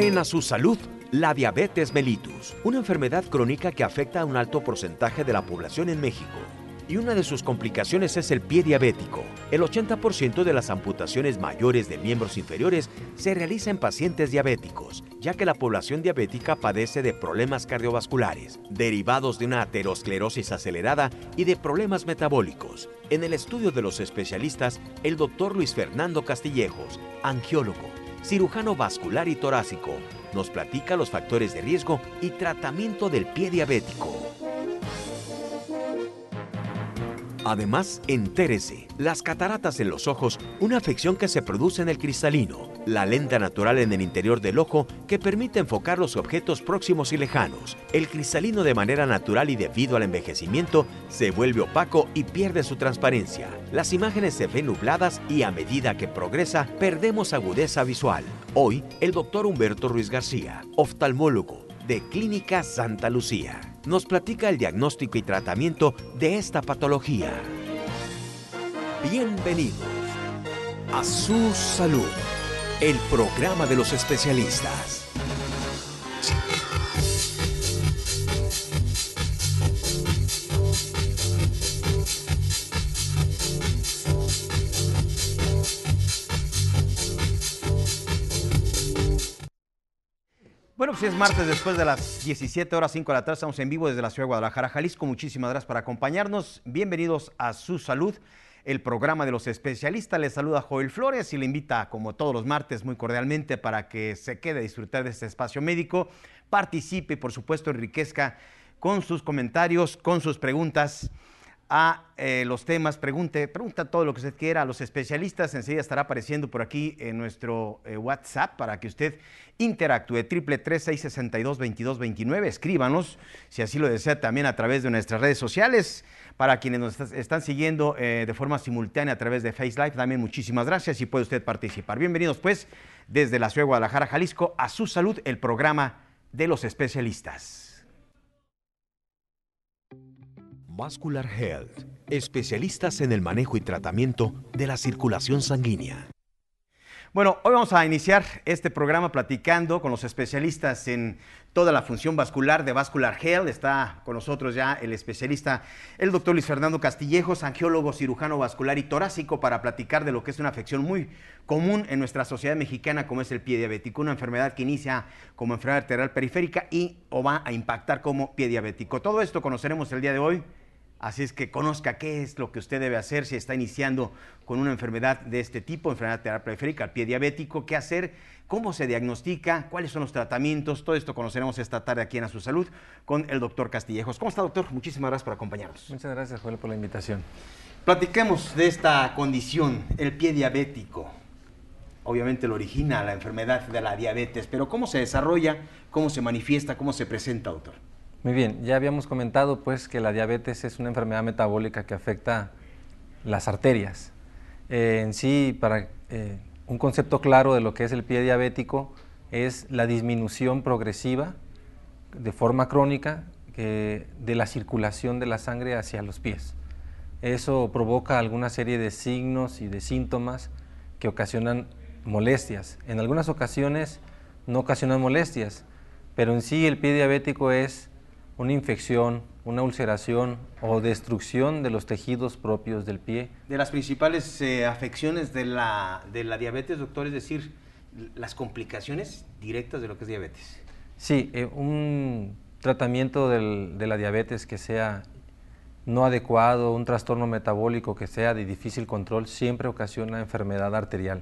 En A Su Salud, la diabetes mellitus, una enfermedad crónica que afecta a un alto porcentaje de la población en México. Y una de sus complicaciones es el pie diabético. El 80% de las amputaciones mayores de miembros inferiores se realiza en pacientes diabéticos, ya que la población diabética padece de problemas cardiovasculares, derivados de una aterosclerosis acelerada y de problemas metabólicos. En el estudio de los especialistas, el doctor Luis Fernando Castillejos, angiólogo, cirujano vascular y torácico. Nos platica los factores de riesgo y tratamiento del pie diabético. Además, entérese, las cataratas en los ojos, una afección que se produce en el cristalino, la lenta natural en el interior del ojo que permite enfocar los objetos próximos y lejanos. El cristalino de manera natural y debido al envejecimiento se vuelve opaco y pierde su transparencia. Las imágenes se ven nubladas y a medida que progresa perdemos agudeza visual. Hoy, el doctor Humberto Ruiz García, oftalmólogo de Clínica Santa Lucía nos platica el diagnóstico y tratamiento de esta patología. Bienvenidos a Su Salud, el programa de los especialistas. Bueno, pues es martes después de las 17 horas 5 de la tarde. Estamos en vivo desde la ciudad de Guadalajara, Jalisco. Muchísimas gracias por acompañarnos. Bienvenidos a Su Salud, el programa de los especialistas. Les saluda Joel Flores y le invita, como todos los martes, muy cordialmente para que se quede a disfrutar de este espacio médico. Participe y, por supuesto, enriquezca con sus comentarios, con sus preguntas a eh, los temas, pregunte, pregunta todo lo que usted quiera a los especialistas. Enseguida estará apareciendo por aquí en nuestro eh, WhatsApp para que usted interactúe. Triple 2229 Escríbanos, si así lo desea, también a través de nuestras redes sociales. Para quienes nos están siguiendo eh, de forma simultánea a través de Face Live, también muchísimas gracias y puede usted participar. Bienvenidos, pues, desde la ciudad de Guadalajara, Jalisco, a su salud, el programa de los especialistas. Vascular Health, especialistas en el manejo y tratamiento de la circulación sanguínea. Bueno, hoy vamos a iniciar este programa platicando con los especialistas en toda la función vascular de Vascular Health. Está con nosotros ya el especialista, el doctor Luis Fernando Castillejos, angiólogo, cirujano vascular y torácico, para platicar de lo que es una afección muy común en nuestra sociedad mexicana, como es el pie diabético, una enfermedad que inicia como enfermedad arterial periférica y o va a impactar como pie diabético. Todo esto conoceremos el día de hoy Así es que conozca qué es lo que usted debe hacer si está iniciando con una enfermedad de este tipo, enfermedad periférica, el pie diabético, qué hacer, cómo se diagnostica, cuáles son los tratamientos. Todo esto conoceremos esta tarde aquí en A Su Salud con el doctor Castillejos. ¿Cómo está, doctor? Muchísimas gracias por acompañarnos. Muchas gracias, Juan, por la invitación. Platiquemos de esta condición, el pie diabético. Obviamente lo origina la enfermedad de la diabetes, pero ¿cómo se desarrolla? ¿Cómo se manifiesta? ¿Cómo se presenta, doctor? Muy bien, ya habíamos comentado pues que la diabetes es una enfermedad metabólica que afecta las arterias. Eh, en sí, para eh, un concepto claro de lo que es el pie diabético, es la disminución progresiva de forma crónica de la circulación de la sangre hacia los pies. Eso provoca alguna serie de signos y de síntomas que ocasionan molestias. En algunas ocasiones no ocasionan molestias, pero en sí el pie diabético es una infección, una ulceración o destrucción de los tejidos propios del pie. De las principales eh, afecciones de la, diabetes, doctor, es decir, las complicaciones directas de lo que es diabetes. Sí, eh, un tratamiento de la diabetes que sea no adecuado, un trastorno metabólico que sea de difícil control, siempre ocasiona enfermedad arterial.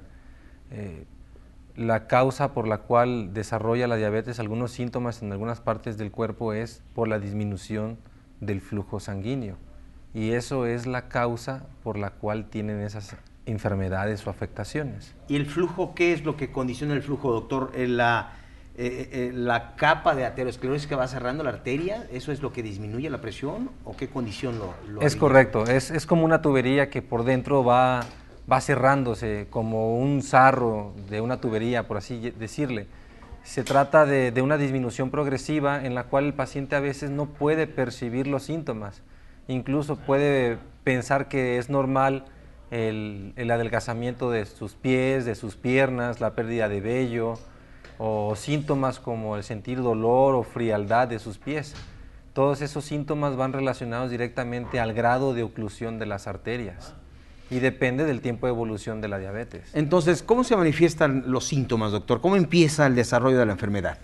Eh, la causa por la cual desarrolla la diabetes algunos síntomas en algunas partes del cuerpo es por la disminución del flujo sanguíneo. Y eso es la causa por la cual tienen esas enfermedades o afectaciones. ¿Y el flujo qué es lo que condiciona el flujo, doctor? Eh, la, eh, eh, la capa de aterosclerosis que va cerrando la arteria, ¿eso es lo que disminuye la presión o qué condición lo, es correcto, es, es, como una tubería que por dentro va va cerrándose como un sarro de una tubería, por así decirle. Se trata de, una disminución progresiva en la cual el paciente a veces no puede percibir los síntomas, incluso puede pensar que es normal el adelgazamiento de sus pies, de sus piernas, la pérdida de vello o síntomas como el sentir dolor o frialdad de sus pies. Todos esos síntomas van relacionados directamente al grado de oclusión de las arterias. Y depende del tiempo de evolución de la diabetes. Entonces, ¿cómo se manifiestan los síntomas, doctor? ¿Cómo empieza el desarrollo de la enfermedad?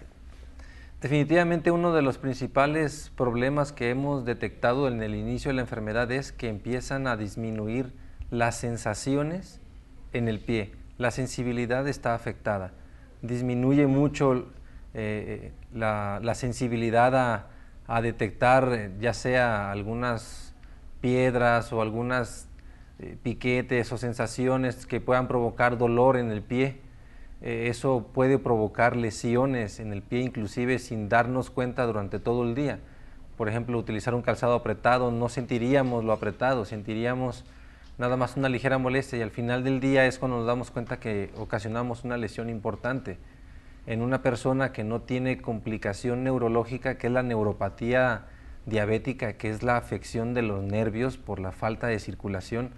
Definitivamente uno de los principales problemas que hemos detectado en el inicio de la enfermedad es que empiezan a disminuir las sensaciones en el pie. La sensibilidad está afectada. Disminuye mucho eh, eh, la, sensibilidad a detectar eh, ya sea algunas piedras o algunas eh, piquetes o sensaciones que puedan provocar dolor en el pie. Eh, eso puede provocar lesiones en el pie inclusive sin darnos cuenta durante todo el día. Por ejemplo, utilizar un calzado apretado, no sentiríamos lo apretado, sentiríamos nada más una ligera molestia y al final del día es cuando nos damos cuenta que ocasionamos una lesión importante en una persona que no tiene complicación neurológica, que es la neuropatía diabética, que es la afección de los nervios por la falta de circulación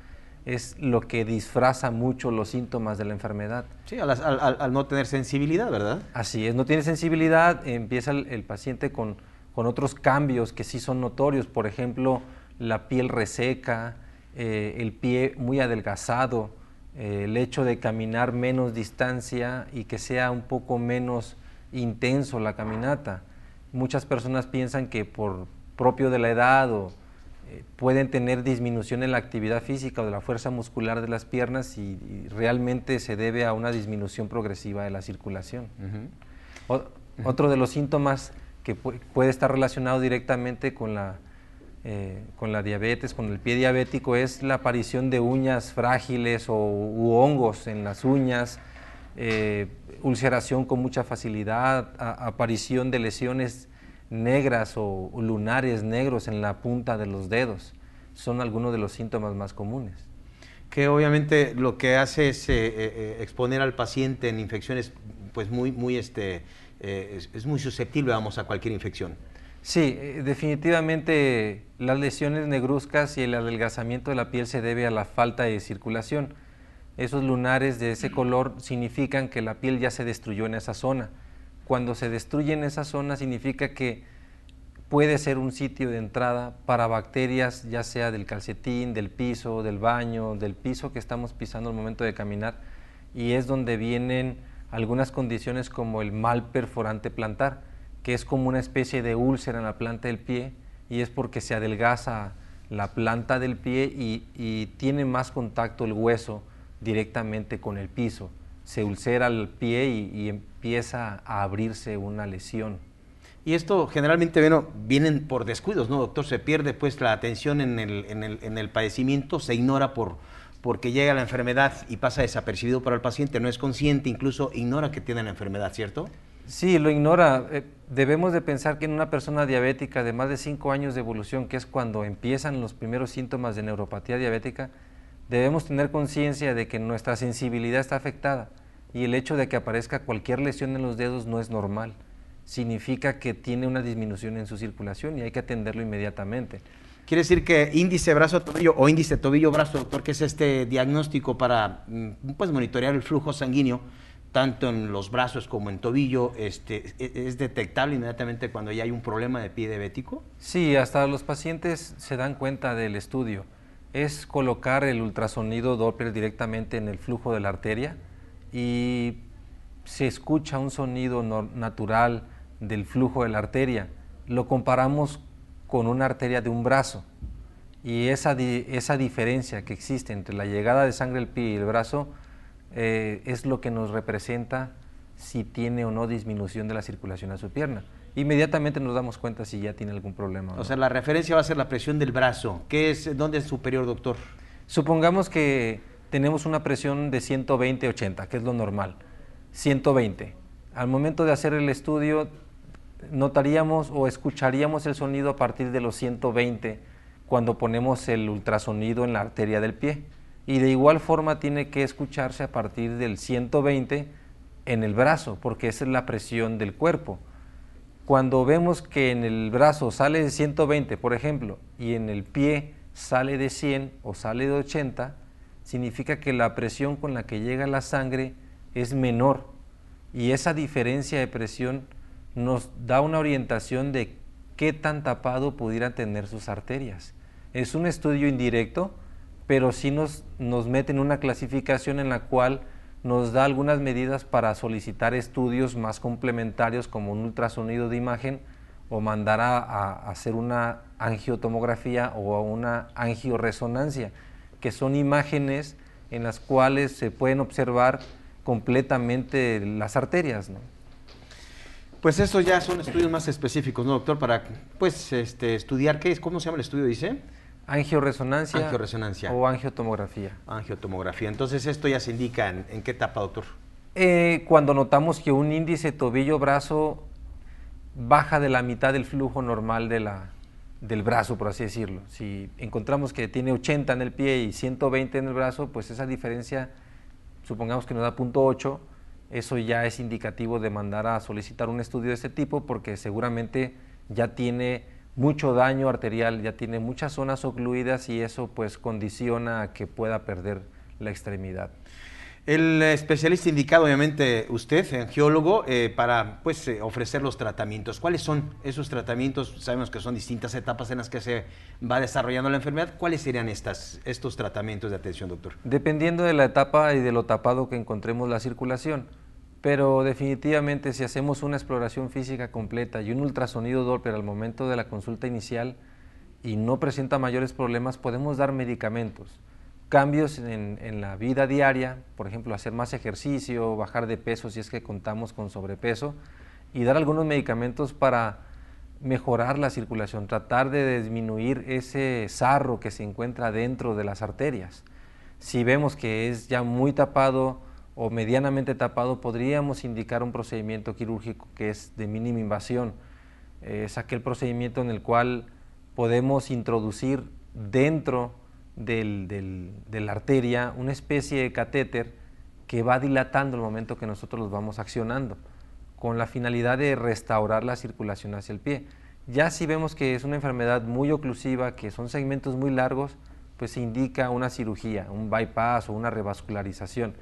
es lo que disfraza mucho los síntomas de la enfermedad. Sí, al, no tener sensibilidad, ¿verdad? Así es, no tiene sensibilidad, empieza el, paciente con, otros cambios que sí son notorios, por ejemplo, la piel reseca, eh, el pie muy adelgazado, eh, el hecho de caminar menos distancia y que sea un poco menos intenso la caminata. Muchas personas piensan que por propio de la edad o pueden tener disminución en la actividad física o de la fuerza muscular de las piernas y, realmente se debe a una disminución progresiva de la circulación. otro de los síntomas que puede estar relacionado directamente eh, con la, diabetes, con el pie diabético, es la aparición de uñas frágiles o u hongos en las uñas, eh, ulceración con mucha facilidad, aparición de lesiones negras o, lunares negros en la punta de los dedos. Son algunos de los síntomas más comunes que obviamente lo que hace es eh, eh, eh, exponer al paciente en infecciones, pues muy, muy este, es, muy susceptible, vamos, a cualquier infección. Sí, definitivamente las lesiones negruzcas y el adelgazamiento de la piel se debe a la falta de circulación. Esos lunares de ese color significan que la piel ya se destruyó en esa zona cuando se destruyen esa zona significa que puede ser un sitio de entrada para bacterias, ya sea del calcetín, del piso, del baño, del piso que estamos pisando al momento de caminar, y es donde vienen algunas condiciones como el mal perforante plantar, que es como una especie de úlcera en la planta del pie, y es porque se adelgaza la planta del pie y, tiene más contacto el hueso directamente con el piso. Se ulcera el pie y em, empieza a abrirse una lesión. Y esto generalmente bueno, vienen por descuidos, ¿no, doctor? Se pierde pues la atención en el, padecimiento, se ignora por, porque llega la enfermedad y pasa desapercibido para el paciente, no es consciente, incluso ignora que tiene la enfermedad, ¿cierto? Sí, lo ignora. Eh, debemos de pensar que en una persona diabética de más de cinco años de evolución, que es cuando empiezan los primeros síntomas de neuropatía diabética, debemos tener conciencia de que nuestra sensibilidad está afectada y el hecho de que aparezca cualquier lesión en los dedos no es normal. Significa que tiene una disminución en su circulación y hay que atenderlo inmediatamente. Quiere decir que índice brazo tobillo o índice tobillo brazo, doctor, que es este diagnóstico para mm, pues monitorear el flujo sanguíneo tanto en los brazos como en tobillo, este, e-, ¿es detectable inmediatamente cuando ya hay un problema de pie diabético? Sí, hasta los pacientes se dan cuenta del estudio. Es colocar el ultrasonido Doppler directamente en el flujo de la arteria y se escucha un sonido natural del flujo de la arteria. Lo comparamos con una arteria de un brazo y esa, esa diferencia que existe entre la llegada de sangre al pie y el brazo eh, es lo que nos representa si tiene o no disminución de la circulación a su pierna. Inmediatamente nos damos cuenta si ya tiene algún problema. O, sea, la referencia va a ser la presión del brazo. ¿Qué es, ¿Dónde es superior, doctor? Supongamos que tenemos una presión de 120-80, que es lo normal. 120. Al momento de hacer el estudio, notaríamos o escucharíamos el sonido a partir de los 120 cuando ponemos el ultrasonido en la arteria del pie. Y de igual forma tiene que escucharse a partir del 120 en el brazo, porque esa es la presión del cuerpo. Cuando vemos que en el brazo sale de 120, por ejemplo, y en el pie sale de 100 o sale de 80, significa que la presión con la que llega la sangre es menor y esa diferencia de presión nos da una orientación de qué tan tapado pudieran tener sus arterias. Es un estudio indirecto, pero sí nos, nos mete en una clasificación en la cual nos da algunas medidas para solicitar estudios más complementarios como un ultrasonido de imagen o mandar a, a hacer una angiotomografía o una angioresonancia que son imágenes en las cuales se pueden observar completamente las arterias. ¿no? Pues eso ya son estudios más específicos, ¿no, doctor? Para pues este, estudiar qué es, ¿cómo se llama el estudio, dice? Angioresonancia. Angioresonancia. O angiotomografía. Angiotomografía. Entonces, esto ya se indica en, qué etapa, doctor. Eh, cuando notamos que un índice, tobillo, brazo baja de la mitad del flujo normal de la, del brazo, por así decirlo. Si encontramos que tiene 80 en el pie y 120 en el brazo, pues esa diferencia, supongamos que nos da 0.8, eso ya es indicativo de mandar a solicitar un estudio de este tipo porque seguramente ya tiene mucho daño arterial, ya tiene muchas zonas ocluidas y eso pues condiciona a que pueda perder la extremidad. El especialista indicado, obviamente, usted, angiólogo, eh, para pues, eh, ofrecer los tratamientos. ¿Cuáles son esos tratamientos? Sabemos que son distintas etapas en las que se va desarrollando la enfermedad. ¿Cuáles serían estas, estos tratamientos de atención, doctor? Dependiendo de la etapa y de lo tapado que encontremos la circulación. Pero definitivamente si hacemos una exploración física completa y un ultrasonido Doppler al momento de la consulta inicial y no presenta mayores problemas, podemos dar medicamentos cambios en, la vida diaria, por ejemplo, hacer más ejercicio, bajar de peso si es que contamos con sobrepeso y dar algunos medicamentos para mejorar la circulación, tratar de disminuir ese sarro que se encuentra dentro de las arterias. Si vemos que es ya muy tapado o medianamente tapado, podríamos indicar un procedimiento quirúrgico que es de mínima invasión. Es aquel procedimiento en el cual podemos introducir dentro de la arteria una especie de catéter que va dilatando el momento que nosotros los vamos accionando, con la finalidad de restaurar la circulación hacia el pie. Ya si vemos que es una enfermedad muy oclusiva, que son segmentos muy largos, pues se indica una cirugía, un bypass o una revascularización,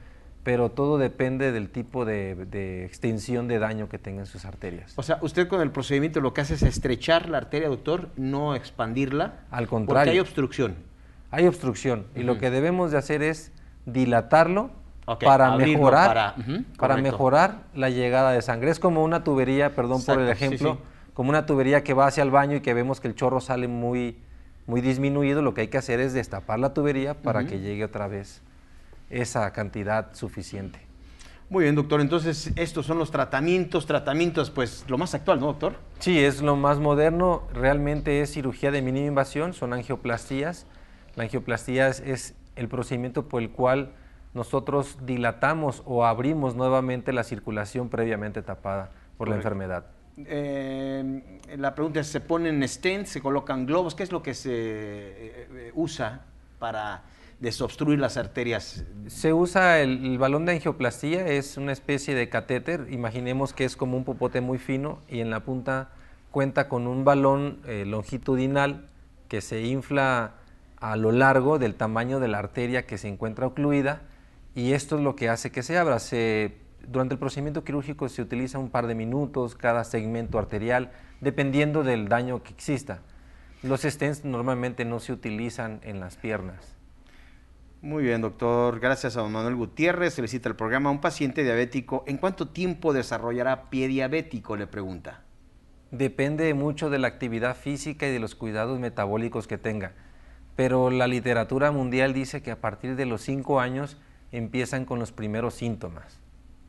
pero todo depende del tipo de, extensión de daño que tengan sus arterias. O sea, usted con el procedimiento lo que hace es estrechar la arteria, doctor, no expandirla. Al contrario. Porque hay obstrucción hay obstrucción y lo que debemos de hacer es dilatarlo para mejorar para, mejorar la llegada de sangre. Es como una tubería, perdón por el ejemplo, como una tubería que va hacia el baño y que vemos que el chorro sale muy muy disminuido, lo que hay que hacer es destapar la tubería para que llegue otra vez esa cantidad suficiente. Muy bien, doctor. Entonces, estos son los tratamientos, tratamientos, pues lo más actual, ¿no, doctor? Sí, es lo más moderno. Realmente es cirugía de mínima invasión, son angioplastías la angioplastía es, el procedimiento por el cual nosotros dilatamos o abrimos nuevamente la circulación previamente tapada por la enfermedad. Eh, la pregunta es, ¿se ponen stents, se colocan globos? ¿Qué es lo que se eh, usa para desobstruir las arterias? Se usa el, balón de angioplastía, es una especie de catéter, imaginemos que es como un popote muy fino y en la punta cuenta con un balón eh, longitudinal que se infla a lo largo del tamaño de la arteria que se encuentra ocluida y esto es lo que hace que se abra. durante el procedimiento quirúrgico se utiliza un par de minutos cada segmento arterial, dependiendo del daño que exista. Los stents normalmente no se utilizan en las piernas. Muy bien, doctor. Gracias a don Manuel Gutiérrez. Se visita el programa. Un paciente diabético, ¿en cuánto tiempo desarrollará pie diabético? Le pregunta. Depende mucho de la actividad física y de los cuidados metabólicos que tenga pero la literatura mundial dice que a partir de los cinco años empiezan con los primeros síntomas.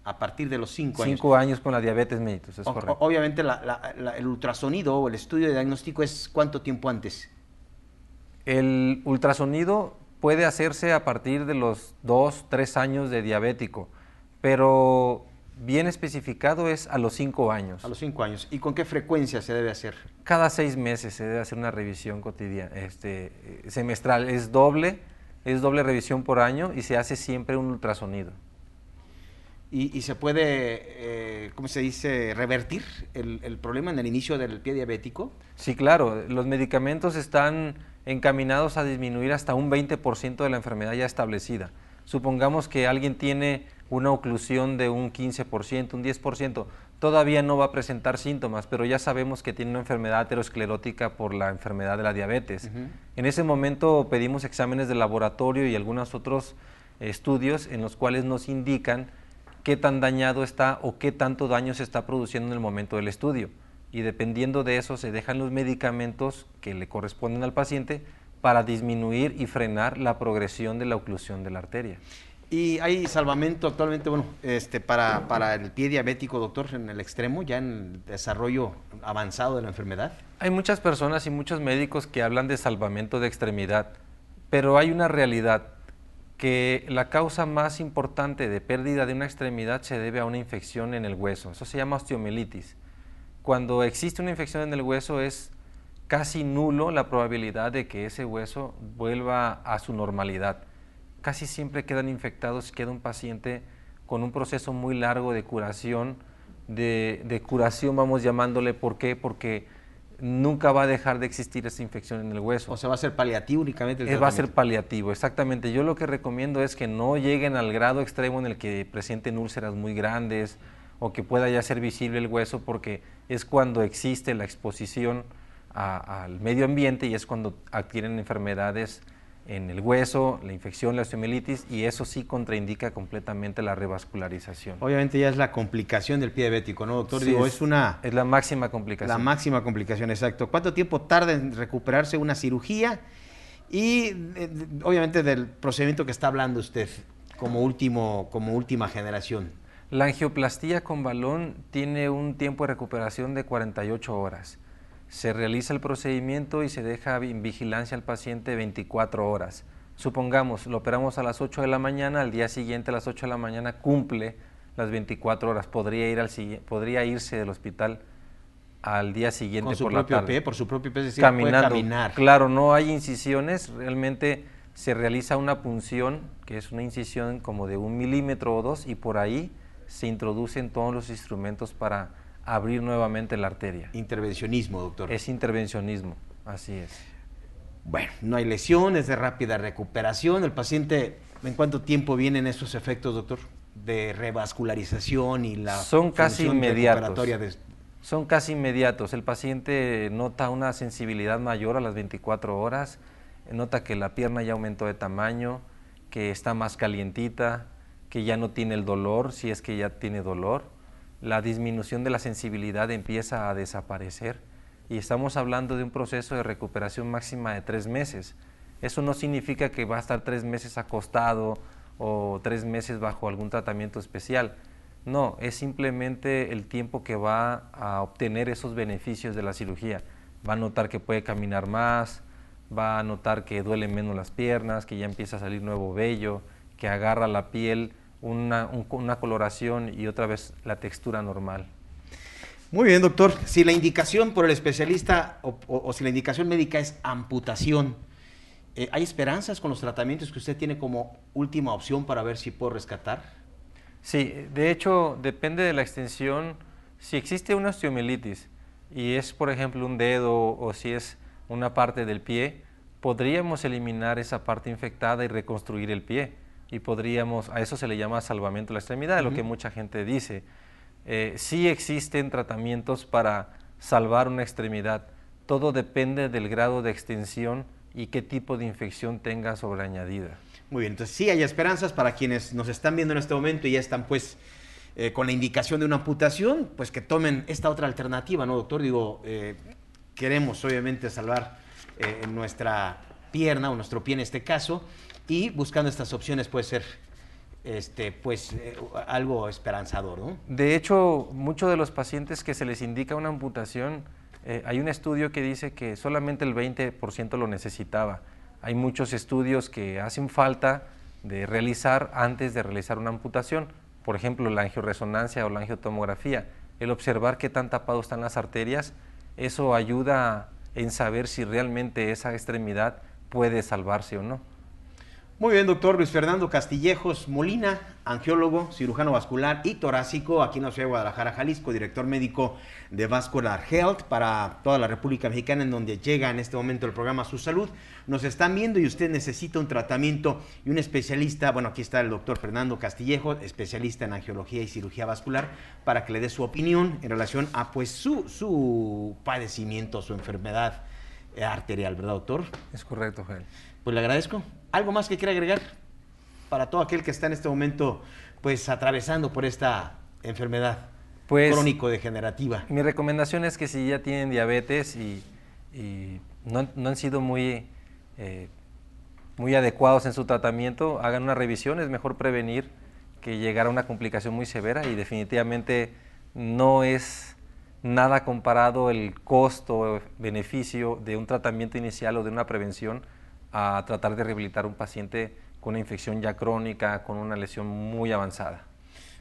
A partir de los cinco, años. Cinco años con la diabetes mellitus, es correcto. Obviamente el ultrasonido o el estudio de diagnóstico es cuánto tiempo antes. El ultrasonido puede hacerse a partir de los dos, tres años de diabético, pero bien especificado es a los cinco años. A los cinco años. ¿Y con qué frecuencia se debe hacer? Cada seis meses se debe hacer una revisión cotidiana, este, eh, semestral. Es doble, es doble revisión por año y se hace siempre un ultrasonido. ¿Y, se puede, eh, cómo se dice, revertir el problema en el inicio del pie diabético? Sí, claro. Los medicamentos están encaminados a disminuir hasta un 20% de la enfermedad ya establecida. Supongamos que alguien tiene una oclusión de un 15%, un 10%, todavía no va a presentar síntomas, pero ya sabemos que tiene una enfermedad aterosclerótica por la enfermedad de la diabetes. En ese momento pedimos exámenes de laboratorio y algunos otros estudios en los cuales nos indican qué tan dañado está o qué tanto daño se está produciendo en el momento del estudio. Y dependiendo de eso se dejan los medicamentos que le corresponden al paciente para disminuir y frenar la progresión de la oclusión de la arteria. ¿Y hay salvamento actualmente, bueno, este, para, para el pie diabético, doctor, en el extremo, ya en el desarrollo avanzado de la enfermedad? Hay muchas personas y muchos médicos que hablan de salvamento de extremidad, pero hay una realidad, que la causa más importante de pérdida de una extremidad se debe a una infección en el hueso. Eso se llama osteomielitis. Cuando existe una infección en el hueso es casi nulo la probabilidad de que ese hueso vuelva a su normalidad. Casi siempre quedan infectados, queda un paciente con un proceso muy largo de curación, de, curación vamos llamándole, ¿por qué? Porque nunca va a dejar de existir esa infección en el hueso. O sea, va a ser paliativo únicamente. El eh, va a ser paliativo, exactamente. Yo lo que recomiendo es que no lleguen al grado extremo en el que presenten úlceras muy grandes o que pueda ya ser visible el hueso porque es cuando existe la exposición al medio ambiente y es cuando adquieren enfermedades en el hueso, la infección, la osteomielitis y eso sí contraindica completamente la revascularización. Obviamente ya es la complicación del pie diabético, ¿no, doctor? es, una... Es la máxima complicación. La máxima complicación, exacto. ¿Cuánto tiempo tarda en recuperarse una cirugía? Y eh, obviamente del procedimiento que está hablando usted como, último, como última generación. La angioplastía con balón tiene un tiempo de recuperación de 48 horas se realiza el procedimiento y se deja en vigilancia al paciente 24 horas. Supongamos, lo operamos a las 8 de la mañana, al día siguiente a las 8 de la mañana cumple las 24 horas, podría, ir al, podría irse del hospital al día siguiente Con su por propio P? por su propio pie, decir, caminar. Claro, no hay incisiones, realmente se realiza una punción, que es una incisión como de un milímetro o dos, y por ahí se introducen todos los instrumentos para abrir nuevamente la arteria. Intervencionismo, doctor. Es intervencionismo, así es. Bueno, no hay lesiones, de rápida recuperación. El paciente, ¿en cuánto tiempo vienen esos efectos, doctor? De revascularización y la son casi inmediatos. Son casi inmediatos. El paciente nota una sensibilidad mayor a las 24 horas, nota que la pierna ya aumentó de tamaño, que está más calientita, que ya no tiene el dolor, si es que ya tiene dolor la disminución de la sensibilidad empieza a desaparecer y estamos hablando de un proceso de recuperación máxima de tres meses. Eso no significa que va a estar tres meses acostado o tres meses bajo algún tratamiento especial. No, es simplemente el tiempo que va a obtener esos beneficios de la cirugía. Va a notar que puede caminar más, va a notar que duelen menos las piernas, que ya empieza a salir nuevo vello, que agarra la piel una, coloración y otra vez la textura normal. Muy bien, doctor. Si la indicación por el especialista o, si la indicación médica es amputación, eh, ¿hay esperanzas con los tratamientos que usted tiene como última opción para ver si puedo rescatar? Sí, de hecho, depende de la extensión. Si existe una osteomielitis y es, por ejemplo, un dedo o si es una parte del pie, podríamos eliminar esa parte infectada y reconstruir el pie y podríamos, a eso se le llama salvamiento de la extremidad, lo que mucha gente dice. Eh, sí existen tratamientos para salvar una extremidad, todo depende del grado de extensión y qué tipo de infección tenga sobre añadida. Muy bien, entonces sí hay esperanzas para quienes nos están viendo en este momento y ya están pues eh, con la indicación de una amputación, pues que tomen esta otra alternativa, ¿no, doctor? Digo, eh, queremos obviamente salvar eh, nuestra pierna o nuestro pie en este caso, y buscando estas opciones puede ser este, pues, eh, algo esperanzador. ¿no? De hecho, muchos de los pacientes que se les indica una amputación, eh, hay un estudio que dice que solamente el 20% lo necesitaba. Hay muchos estudios que hacen falta de realizar antes de realizar una amputación, por ejemplo, la angioresonancia o la angiotomografía. El observar qué tan tapados están las arterias, eso ayuda en saber si realmente esa extremidad puede salvarse o no. Muy bien, doctor Luis Fernando Castillejos Molina, angiólogo, cirujano vascular y torácico aquí en la ciudad de Guadalajara, Jalisco, director médico de Vascular Health para toda la República Mexicana, en donde llega en este momento el programa Su Salud. Nos están viendo y usted necesita un tratamiento y un especialista. Bueno, aquí está el doctor Fernando Castillejos, especialista en angiología y cirugía vascular, para que le dé su opinión en relación a pues su, su padecimiento, su enfermedad arterial, ¿verdad, doctor? Es correcto, Joel. Pues le agradezco. ¿Algo más que quiera agregar para todo aquel que está en este momento pues atravesando por esta enfermedad pues, crónico-degenerativa? Mi recomendación es que si ya tienen diabetes y, no, han sido muy, eh, muy adecuados en su tratamiento, hagan una revisión, es mejor prevenir que llegar a una complicación muy severa y definitivamente no es nada comparado el costo-beneficio de un tratamiento inicial o de una prevención a tratar de rehabilitar un paciente con una infección ya crónica, con una lesión muy avanzada.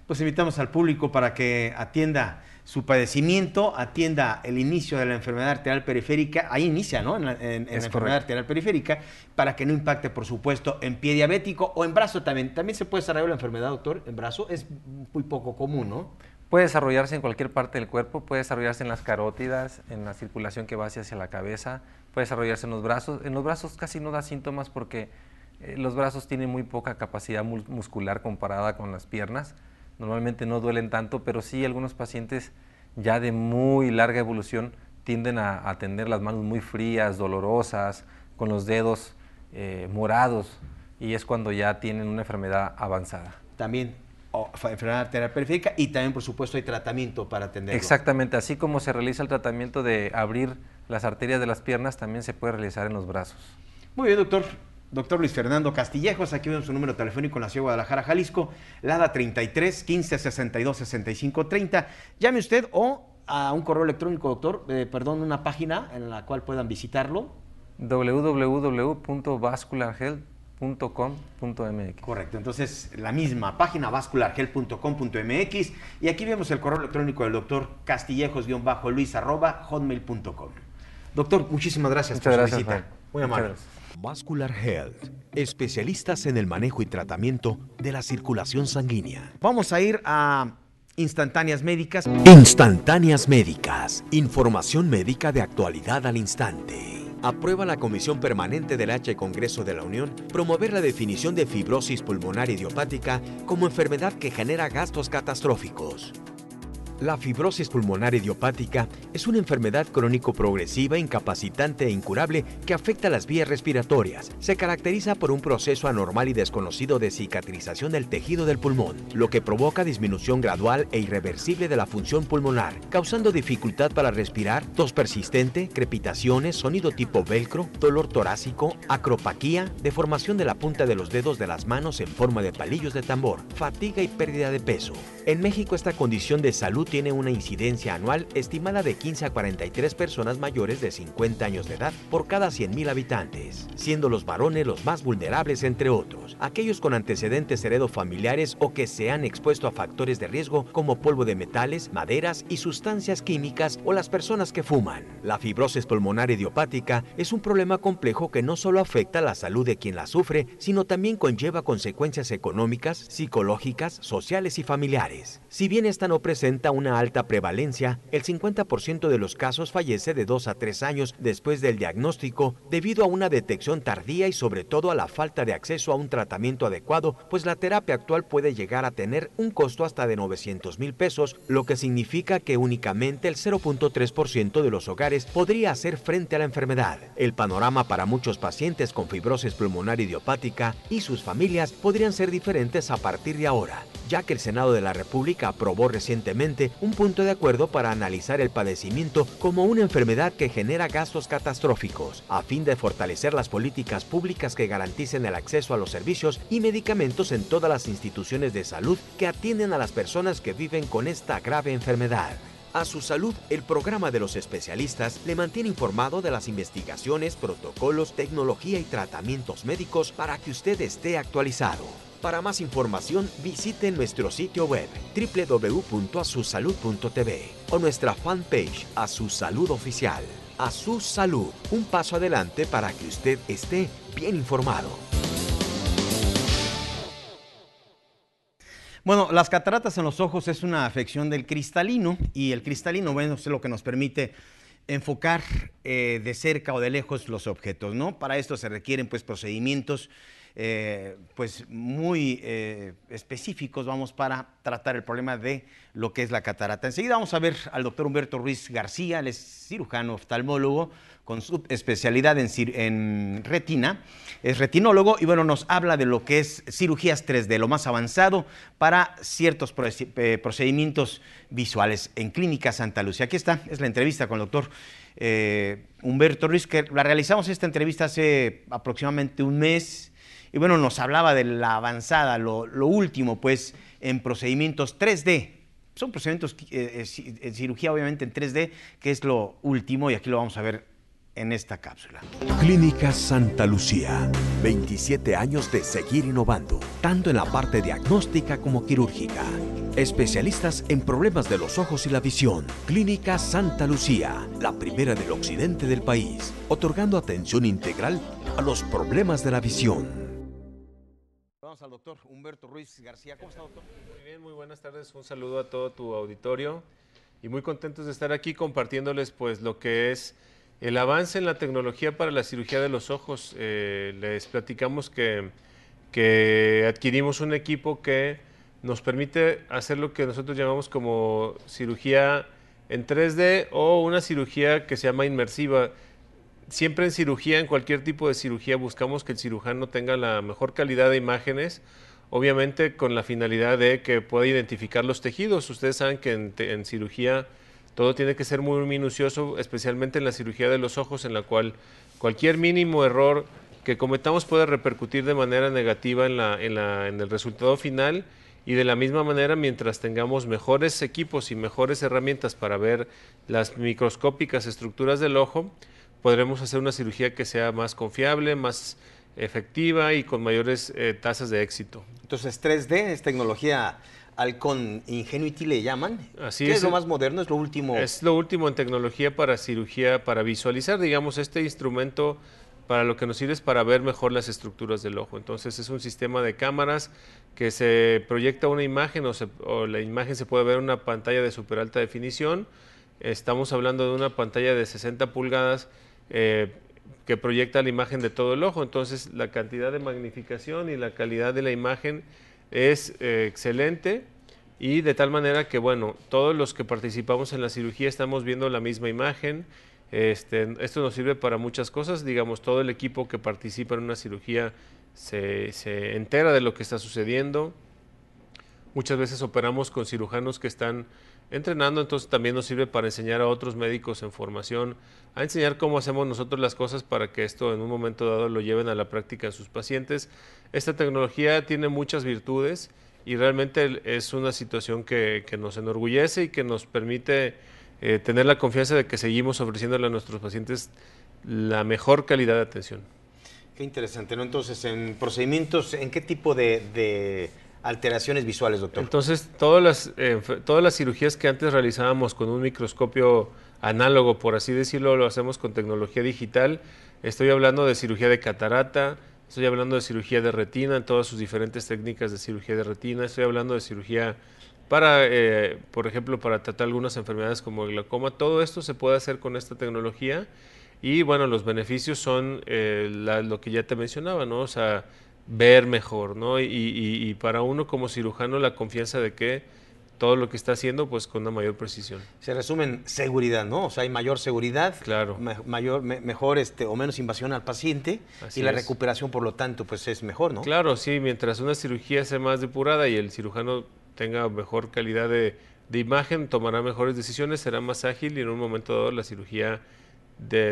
Pues invitamos al público para que atienda su padecimiento, atienda el inicio de la enfermedad arterial periférica, ahí inicia, ¿no? En la, enfermedad arterial periférica, para que no impacte, por supuesto, en pie diabético o en brazo también. También se puede desarrollar la enfermedad, doctor, en brazo, es muy poco común, ¿no? Puede desarrollarse en cualquier parte del cuerpo, puede desarrollarse en las carótidas, en la circulación que va hacia la cabeza, puede desarrollarse en los brazos. En los brazos casi no da síntomas porque eh, los brazos tienen muy poca capacidad muscular comparada con las piernas. Normalmente no duelen tanto, pero sí algunos pacientes ya de muy larga evolución tienden a, tener las manos muy frías, dolorosas, con los dedos eh, morados, y es cuando ya tienen una enfermedad avanzada. También enfermedad arterial periférica y también, por supuesto, hay tratamiento para atender. Exactamente, así como se realiza el tratamiento de abrir las arterias de las piernas también se puede realizar en los brazos. Muy bien, doctor. Doctor Luis Fernando Castillejos, aquí vemos su número telefónico en la ciudad de Guadalajara, Jalisco, Lada 33 15 62 65 30. Llame usted o a un correo electrónico, doctor, eh, perdón, una página en la cual puedan visitarlo. www.vasculargel.com.mx. Correcto, entonces la misma página vasculargel.com.mx y aquí vemos el correo electrónico del doctor castillejos-luis arroba hotmail.com. Doctor, muchísimas gracias por gracias, su visita. Muy amable. Vascular Health, especialistas en el manejo y tratamiento de la circulación sanguínea. Vamos a ir a Instantáneas Médicas. Instantáneas Médicas, información médica de actualidad al instante aprueba la Comisión Permanente del H Congreso de la Unión promover la definición de fibrosis pulmonar idiopática como enfermedad que genera gastos catastróficos. La fibrosis pulmonar idiopática es una enfermedad crónico progresiva, incapacitante e incurable que afecta las vías respiratorias. Se caracteriza por un proceso anormal y desconocido de cicatrización del tejido del pulmón, lo que provoca disminución gradual e irreversible de la función pulmonar, causando dificultad para respirar, tos persistente, crepitaciones, sonido tipo velcro, dolor torácico, acropaquía, deformación de la punta de los dedos de las manos en forma de palillos de tambor, fatiga y pérdida de peso. En México esta condición de salud tiene una incidencia anual estimada de 15 a 43 personas mayores de 50 años de edad por cada 100.000 habitantes, siendo los varones los más vulnerables entre otros, aquellos con antecedentes heredofamiliares o que se han expuesto a factores de riesgo como polvo de metales, maderas y sustancias químicas o las personas que fuman. La fibrosis pulmonar idiopática es un problema complejo que no solo afecta la salud de quien la sufre, sino también conlleva consecuencias económicas, psicológicas, sociales y familiares. Si bien esta no presenta una alta prevalencia, el 50% de los casos fallece de 2 a 3 años después del diagnóstico debido a una detección tardía y sobre todo a la falta de acceso a un tratamiento adecuado, pues la terapia actual puede llegar a tener un costo hasta de 900 mil pesos, lo que significa que únicamente el 0.3% de los hogares podría hacer frente a la enfermedad. El panorama para muchos pacientes con fibrosis pulmonar idiopática y sus familias podrían ser diferentes a partir de ahora ya que el Senado de la República aprobó recientemente un punto de acuerdo para analizar el padecimiento como una enfermedad que genera gastos catastróficos, a fin de fortalecer las políticas públicas que garanticen el acceso a los servicios y medicamentos en todas las instituciones de salud que atienden a las personas que viven con esta grave enfermedad. A su salud, el programa de los especialistas le mantiene informado de las investigaciones, protocolos, tecnología y tratamientos médicos para que usted esté actualizado. Para más información, visite nuestro sitio web www.asusalud.tv o nuestra fanpage A Su Salud Oficial. A un paso adelante para que usted esté bien informado. Bueno, las cataratas en los ojos es una afección del cristalino y el cristalino, bueno, es lo que nos permite enfocar eh, de cerca o de lejos los objetos, ¿no? Para esto se requieren pues procedimientos eh, pues muy eh, específicos, vamos, para tratar el problema de lo que es la catarata. Enseguida vamos a ver al doctor Humberto Ruiz García, él es cirujano oftalmólogo con su especialidad en, retina, es retinólogo y bueno, nos habla de lo que es cirugías 3D, lo más avanzado para ciertos eh, procedimientos visuales en Clínica Santa Lucía. Aquí está, es la entrevista con el doctor Humberto Ruiz, que la realizamos esta entrevista hace aproximadamente un mes y bueno, nos hablaba de la avanzada, lo, último, pues, en procedimientos 3D. Son procedimientos en eh, eh, eh, cirugía, obviamente, en 3D, que es lo último, y aquí lo vamos a ver en esta cápsula. Clínica Santa Lucía. 27 años de seguir innovando, tanto en la parte diagnóstica como quirúrgica. Especialistas en problemas de los ojos y la visión. Clínica Santa Lucía, la primera del occidente del país, otorgando atención integral a los problemas de la visión doctor Humberto Ruiz García. ¿Cómo está, doctor? Muy bien, muy buenas tardes. Un saludo a todo tu auditorio y muy contentos de estar aquí compartiéndoles pues lo que es el avance en la tecnología para la cirugía de los ojos. Eh, les platicamos que, que adquirimos un equipo que nos permite hacer lo que nosotros llamamos como cirugía en 3D o una cirugía que se llama inmersiva siempre en cirugía, en cualquier tipo de cirugía, buscamos que el cirujano tenga la mejor calidad de imágenes, obviamente con la finalidad de que pueda identificar los tejidos. Ustedes saben que en, cirugía todo tiene que ser muy minucioso, especialmente en la cirugía de los ojos, en la cual cualquier mínimo error que cometamos puede repercutir de manera negativa en el resultado final. Y de la misma manera, mientras tengamos mejores equipos y mejores herramientas para ver las microscópicas estructuras del ojo, podremos hacer una cirugía que sea más confiable, más efectiva y con mayores eh, tasas de éxito. Entonces, 3D es tecnología al con Ingenuity le llaman. Así es. lo eh, más moderno, es lo último. Es lo último en tecnología para cirugía, para visualizar, digamos, este instrumento para lo que nos sirve es para ver mejor las estructuras del ojo. Entonces es un sistema de cámaras que se proyecta una imagen o, o la imagen se puede ver en una pantalla de super alta definición. Estamos hablando de una pantalla de 60 pulgadas eh, que proyecta la imagen de todo el ojo. Entonces la cantidad de magnificación y la calidad de la imagen es eh, excelente y de tal manera que, bueno, todos los que participamos en la cirugía estamos viendo la misma imagen. Este, esto nos sirve para muchas cosas, digamos, todo el equipo que participa en una cirugía se, se entera de lo que está sucediendo. Muchas veces operamos con cirujanos que están entrenando, entonces también nos sirve para enseñar a otros médicos en formación, a enseñar cómo hacemos nosotros las cosas para que esto en un momento dado lo lleven a la práctica a sus pacientes. Esta tecnología tiene muchas virtudes y realmente es una situación que, nos enorgullece y que nos permite eh, tener la confianza de que seguimos ofreciéndole a nuestros pacientes la mejor calidad de atención. Qué interesante, ¿no? Entonces, en procedimientos, ¿en qué tipo de alteraciones visuales, doctor. Entonces, todas las, eh, todas las cirugías que antes realizábamos con un microscopio análogo, por así decirlo, lo hacemos con tecnología digital. Estoy hablando de cirugía de catarata, estoy hablando de cirugía de retina, en todas sus diferentes técnicas de cirugía de retina, estoy hablando de cirugía para, eh, por ejemplo, para tratar algunas enfermedades como el glaucoma. Todo esto se puede hacer con esta tecnología y, bueno, los beneficios son eh, lo que ya te mencionaba, ¿no? O sea, ver mejor, ¿no? Y, para uno como cirujano la confianza de que todo lo que está haciendo, pues con una mayor precisión. Se resume seguridad, ¿no? O sea, hay mayor seguridad, claro. mayor, mejor este, o menos invasión al paciente y la recuperación, por lo tanto, pues es mejor, ¿no? Claro, sí, mientras una cirugía sea más depurada y el cirujano tenga mejor calidad de, de imagen, tomará mejores decisiones, será más ágil y en un momento dado la cirugía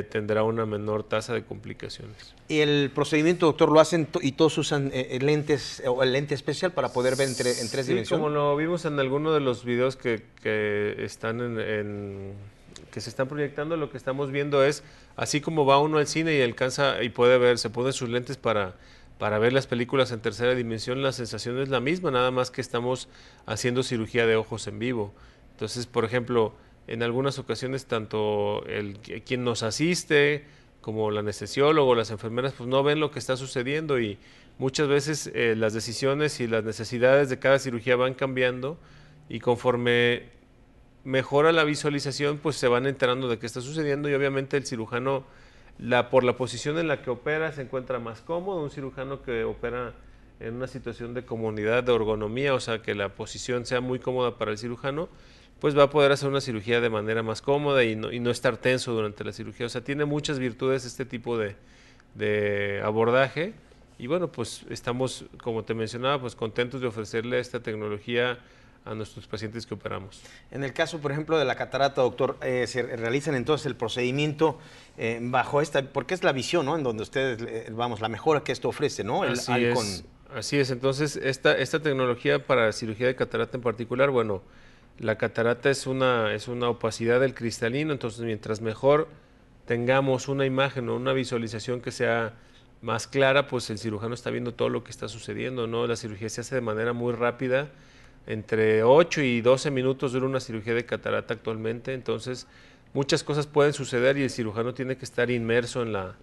tendrá una menor tasa de complicaciones. ¿Y el procedimiento, doctor, lo hacen y todos usan eh, lentes o el lente especial para poder ver en, en tres sí, dimensiones? Como lo vimos en alguno de los videos que, están que se están proyectando, lo que estamos viendo es así como va uno al cine y alcanza y puede ver, se pone sus lentes para para ver las películas en tercera dimensión, la sensación es la misma, nada más que estamos haciendo cirugía de ojos en vivo. Entonces, por ejemplo, en algunas ocasiones tanto el, quien nos asiste como la anestesiólogo, las enfermeras, pues no ven lo que está sucediendo y muchas veces eh, las decisiones y las necesidades de cada cirugía van cambiando y conforme mejora la visualización, pues se van enterando de qué está sucediendo y obviamente el cirujano, la, por la posición en la que opera, se encuentra más cómodo, un cirujano que opera en una situación de comunidad, de ergonomía, o sea, que la posición sea muy cómoda para el cirujano, pues va a poder hacer una cirugía de manera más cómoda y no, y no estar tenso durante la cirugía. O sea, tiene muchas virtudes este tipo de, abordaje. Y bueno, pues estamos, como te mencionaba, pues contentos de ofrecerle esta tecnología a nuestros pacientes que operamos. En el caso, por ejemplo, de la catarata, doctor, eh, se realizan entonces el procedimiento eh, bajo esta, porque es la visión, ¿no? En donde ustedes, eh, vamos, la mejora que esto ofrece, ¿no? así, es, así es, entonces esta, esta tecnología para cirugía de catarata en particular, bueno, la catarata es una, es una opacidad del cristalino, entonces mientras mejor tengamos una imagen o una visualización que sea más clara, pues el cirujano está viendo todo lo que está sucediendo, ¿no? La cirugía se hace de manera muy rápida, entre 8 y 12 minutos dura una cirugía de catarata actualmente, entonces muchas cosas pueden suceder y el cirujano tiene que estar inmerso en la,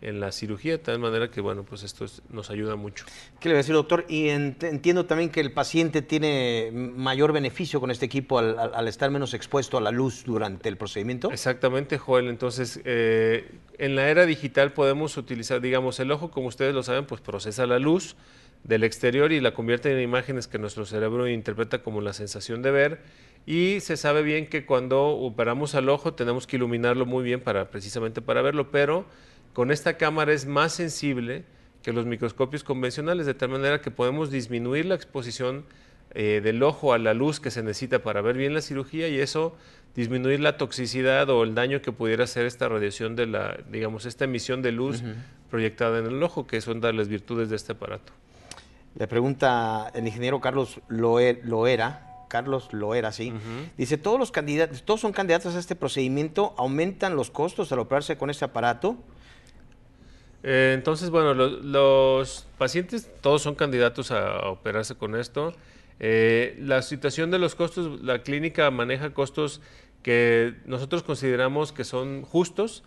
en la cirugía, de tal manera que, bueno, pues esto nos ayuda mucho. ¿Qué le voy a decir, doctor? Y entiendo también que el paciente tiene mayor beneficio con este equipo al, estar menos expuesto a la luz durante el procedimiento. Exactamente, Joel. Entonces, eh, en la era digital podemos utilizar, digamos, el ojo, como ustedes lo saben, pues procesa la luz del exterior y la convierte en imágenes que nuestro cerebro interpreta como la sensación de ver. Y se sabe bien que cuando operamos al ojo tenemos que iluminarlo muy bien para precisamente para verlo, pero con esta cámara es más sensible que los microscopios convencionales, de tal manera que podemos disminuir la exposición eh, del ojo a la luz que se necesita para ver bien la cirugía y eso disminuir la toxicidad o el daño que pudiera hacer esta radiación de la, digamos, esta emisión de luz proyectada en el ojo, que son las virtudes de este aparato. La pregunta el ingeniero Carlos Loera, Carlos Loera, sí. Dice, todos los candidatos, todos son candidatos a este procedimiento, aumentan los costos al operarse con este aparato. Eh, entonces, bueno, los pacientes todos son candidatos a, operarse con esto. Eh, la situación de los costos, la clínica maneja costos que nosotros consideramos que son justos.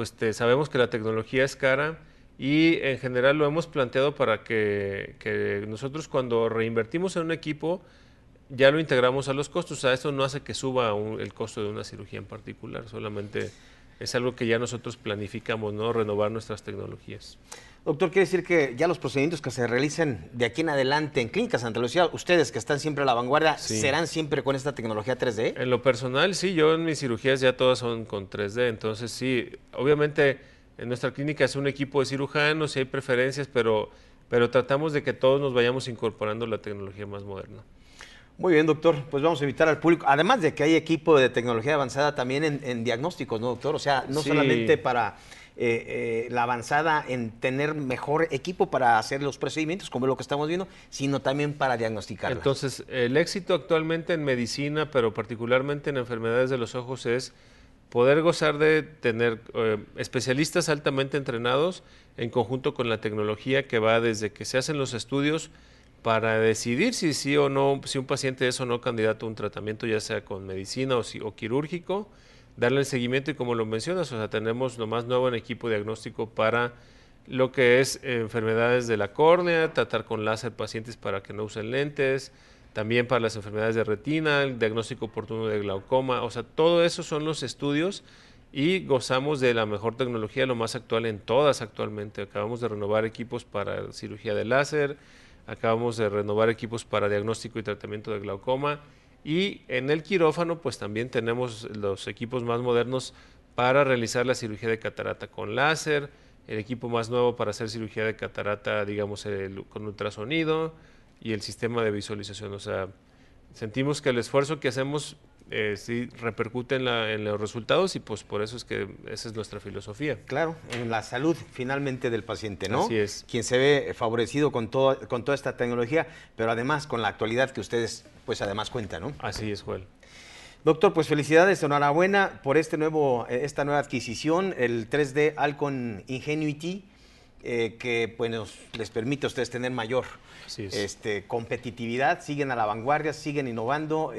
Este, sabemos que la tecnología es cara y en general lo hemos planteado para que, nosotros cuando reinvertimos en un equipo, ya lo integramos a los costos. A eso no hace que suba el costo de una cirugía en particular, solamente es algo que ya nosotros planificamos, ¿no? Renovar nuestras tecnologías. Doctor, quiere decir que ya los procedimientos que se realicen de aquí en adelante en Clínica Santa Lucía, ustedes que están siempre a la vanguardia, ¿serán siempre con esta tecnología 3D? En lo personal, sí, yo en mis cirugías ya todas son con 3D, entonces sí, obviamente en nuestra clínica es un equipo de cirujanos y hay preferencias, pero, pero tratamos de que todos nos vayamos incorporando la tecnología más moderna. Muy bien, doctor. Pues vamos a invitar al público. Además de que hay equipo de tecnología avanzada también en, diagnósticos, ¿no, doctor? O sea, no solamente para eh, eh, la avanzada en tener mejor equipo para hacer los procedimientos, como es lo que estamos viendo, sino también para diagnosticar. Entonces, el éxito actualmente en medicina, pero particularmente en enfermedades de los ojos, es poder gozar de tener eh, especialistas altamente entrenados en conjunto con la tecnología que va desde que se hacen los estudios para decidir si sí o no, si un paciente es o no candidato a un tratamiento, ya sea con medicina o, quirúrgico, darle el seguimiento y como lo mencionas, o sea, tenemos lo más nuevo en equipo diagnóstico para lo que es enfermedades de la córnea, tratar con láser pacientes para que no usen lentes, también para las enfermedades de retina, el diagnóstico oportuno de glaucoma, o sea, todo eso son los estudios y gozamos de la mejor tecnología, lo más actual en todas actualmente. Acabamos de renovar equipos para cirugía de láser, acabamos de renovar equipos para diagnóstico y tratamiento de glaucoma y en el quirófano pues también tenemos los equipos más modernos para realizar la cirugía de catarata con láser, el equipo más nuevo para hacer cirugía de catarata, digamos, con ultrasonido y el sistema de visualización. O sea, sentimos que el esfuerzo que hacemos eh, sí repercute en, los resultados y pues por eso es que esa es nuestra filosofía. Claro, en la salud finalmente del paciente, ¿no? Así es. Quien se ve favorecido con, con toda esta tecnología, pero además con la actualidad que ustedes pues además cuentan, ¿no? Así es, Joel. Doctor, pues felicidades, enhorabuena por este nuevo, eh, esta nueva adquisición, el 3D Alcon Ingenuity eh, que les permite a ustedes tener mayor este, competitividad, siguen a la vanguardia, siguen innovando,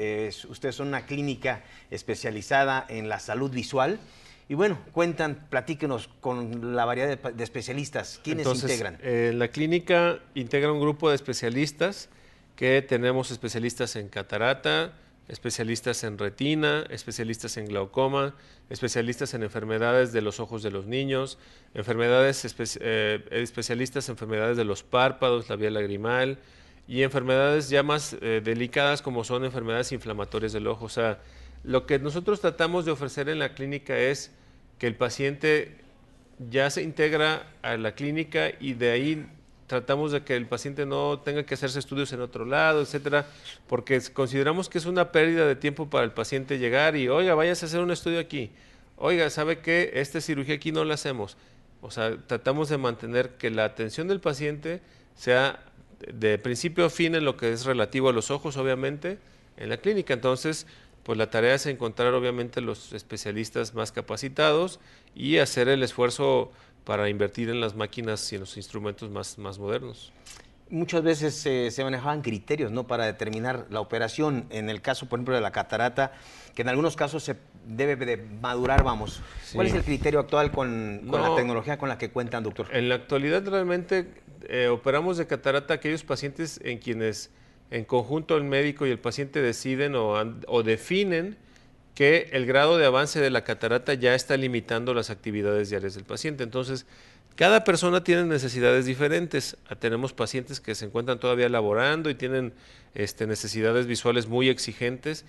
ustedes son una clínica especializada en la salud visual. Y bueno, cuentan, platíquenos con la variedad de, especialistas, ¿quiénes integran? Eh, la clínica integra un grupo de especialistas que tenemos especialistas en catarata, especialistas en retina, especialistas en glaucoma, especialistas en enfermedades de los ojos de los niños, enfermedades eh, especialistas en enfermedades de los párpados, la vía lagrimal y enfermedades ya más eh, delicadas como son enfermedades inflamatorias del ojo. O sea, lo que nosotros tratamos de ofrecer en la clínica es que el paciente ya se integra a la clínica y de ahí tratamos de que el paciente no tenga que hacerse estudios en otro lado, etcétera, porque consideramos que es una pérdida de tiempo para el paciente llegar y, oiga, váyase a hacer un estudio aquí. Oiga, ¿sabe qué? Esta cirugía aquí no la hacemos. O sea, tratamos de mantener que la atención del paciente sea de principio a fin en lo que es relativo a los ojos, obviamente, en la clínica. Entonces, pues la tarea es encontrar obviamente los especialistas más capacitados y hacer el esfuerzo para invertir en las máquinas y en los instrumentos más, más modernos. Muchas veces eh, se manejaban criterios ¿no? para determinar la operación. En el caso, por ejemplo, de la catarata, que en algunos casos se debe de madurar, vamos. ¿Cuál es el criterio actual con, la tecnología con la que cuentan, doctor? En la actualidad realmente eh, operamos de catarata aquellos pacientes en quienes en conjunto el médico y el paciente deciden o definen que el grado de avance de la catarata ya está limitando las actividades diarias del paciente. Entonces, cada persona tiene necesidades diferentes. Ah, tenemos pacientes que se encuentran todavía laborando y tienen este, necesidades visuales muy exigentes.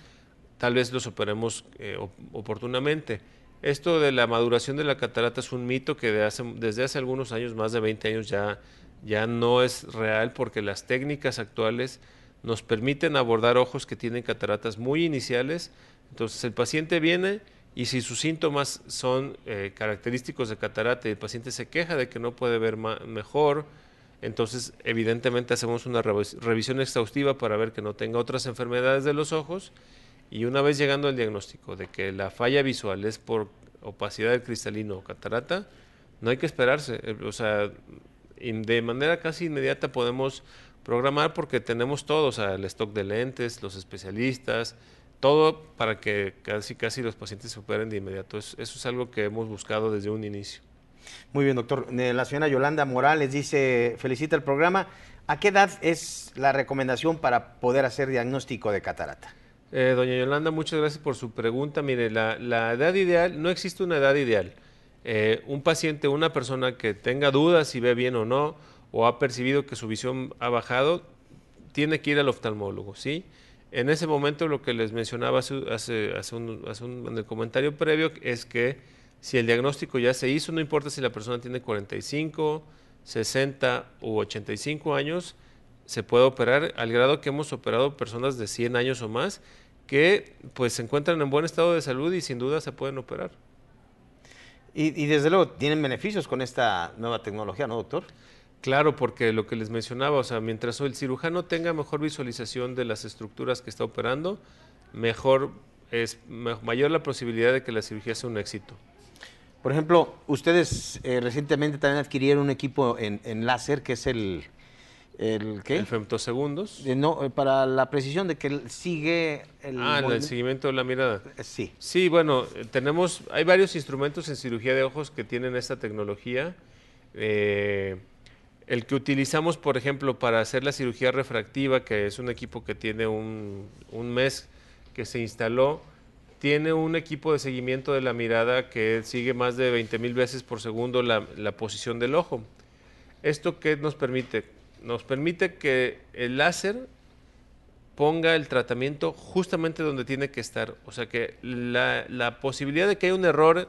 Tal vez los operemos eh, oportunamente. Esto de la maduración de la catarata es un mito que desde hace algunos años, más de 20 años, ya, ya no es real porque las técnicas actuales nos permiten abordar ojos que tienen cataratas muy iniciales entonces el paciente viene y si sus síntomas son eh, característicos de catarata y el paciente se queja de que no puede ver mejor, entonces evidentemente hacemos una revisión exhaustiva para ver que no tenga otras enfermedades de los ojos y una vez llegando al diagnóstico de que la falla visual es por opacidad del cristalino o catarata, no hay que esperarse, eh, o sea, de manera casi inmediata podemos programar porque tenemos todo, o sea, el stock de lentes, los especialistas, todo para que casi, casi los pacientes se operen de inmediato. Eso, es algo que hemos buscado desde un inicio. Muy bien, doctor. Eh, la señora Yolanda Morales dice, felicita el programa. ¿A qué edad es la recomendación para poder hacer diagnóstico de catarata? Eh, doña Yolanda, muchas gracias por su pregunta. Mire, la, edad ideal, no existe una edad ideal. Eh, un paciente, una persona que tenga dudas si ve bien o no, o ha percibido que su visión ha bajado, tiene que ir al oftalmólogo, ¿sí? sí en ese momento lo que les mencionaba hace, hace, un, en el comentario previo es que si el diagnóstico ya se hizo, no importa si la persona tiene 45, 60 u 85 años, se puede operar al grado que hemos operado personas de 100 años o más que pues se encuentran en buen estado de salud y sin duda se pueden operar. Y, y desde luego tienen beneficios con esta nueva tecnología, ¿no, doctor? Claro, porque lo que les mencionaba, o sea, mientras el cirujano tenga mejor visualización de las estructuras que está operando, mejor es mayor la posibilidad de que la cirugía sea un éxito. Por ejemplo, ustedes eh, recientemente también adquirieron un equipo en, láser que es el, ¿El qué? El femtosegundos. Eh, no, eh, para la precisión de que sigue el... Ah, el seguimiento de la mirada. Sí. Sí, bueno, tenemos, hay varios instrumentos en cirugía de ojos que tienen esta tecnología. Eh, el que utilizamos, por ejemplo, para hacer la cirugía refractiva, que es un equipo que tiene un, mes que se instaló, tiene un equipo de seguimiento de la mirada que sigue más de 20 mil veces por segundo la, posición del ojo. ¿Esto qué nos permite? Nos permite que el láser ponga el tratamiento justamente donde tiene que estar. O sea que la posibilidad de que haya un error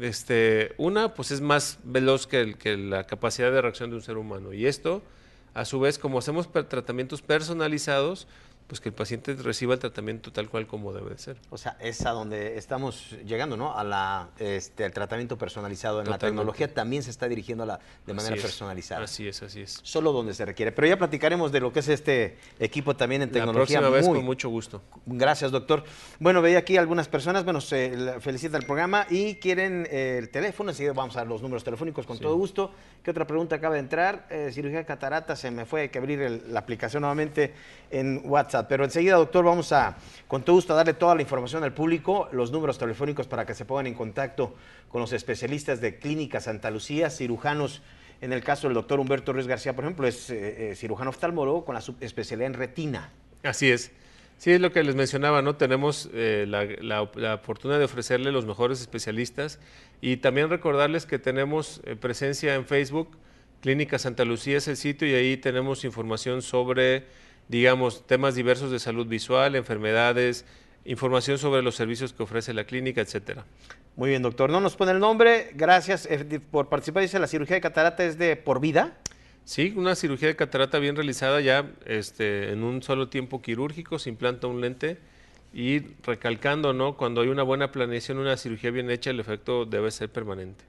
este, una, pues es más veloz que, que la capacidad de reacción de un ser humano. Y esto, a su vez, como hacemos tratamientos personalizados, pues que el paciente reciba el tratamiento tal cual como debe ser. O sea, es a donde estamos llegando, ¿no? A la, este, al tratamiento personalizado. En la tecnología también se está dirigiendo a la, de manera personalizada. así es, así es. Solo donde se requiere. Pero ya platicaremos de lo que es este equipo también en tecnología. La próxima vez con mucho gusto. Gracias, doctor. Bueno, veía aquí algunas personas, bueno, se felicita el programa y quieren eh, el teléfono, así vamos a los números telefónicos con todo gusto. ¿Qué otra pregunta acaba de entrar? Eh, cirugía catarata, se me fue, hay que abrir la aplicación nuevamente en WhatsApp. Pero enseguida, doctor, vamos a, con todo gusto, darle toda la información al público, los números telefónicos para que se pongan en contacto con los especialistas de Clínica Santa Lucía, cirujanos. En el caso del doctor Humberto Ruiz García, por ejemplo, es eh, eh, cirujano oftalmólogo con la especialidad en retina. Así es. Sí, es lo que les mencionaba, ¿no? Tenemos eh, la, la, de ofrecerle los mejores especialistas y también recordarles que tenemos presencia en Facebook, Clínica Santa Lucía es el sitio y ahí tenemos información sobre digamos, temas diversos de salud visual, enfermedades, información sobre los servicios que ofrece la clínica, etcétera. Muy bien, doctor. No nos pone el nombre. Gracias por participar. Dice, ¿la cirugía de catarata es de por vida? Sí, una cirugía de catarata bien realizada ya este, en un solo tiempo quirúrgico, se implanta un lente y recalcando, ¿no? Cuando hay una buena planeación, una cirugía bien hecha, el efecto debe ser permanente.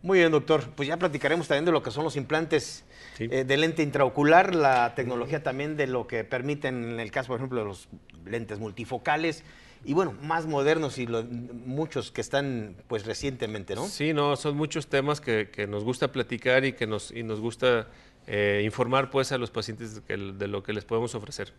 Muy bien, doctor. Pues ya platicaremos también de lo que son los implantes eh, de lente intraocular, la tecnología también de lo que permiten, en el caso, por ejemplo, de los lentes multifocales y bueno, más modernos y los muchos que están pues recientemente, ¿no? Sí, no, son muchos temas que, nos gusta platicar y que nos, y nos gusta eh, informar pues a los pacientes de lo que les podemos ofrecer.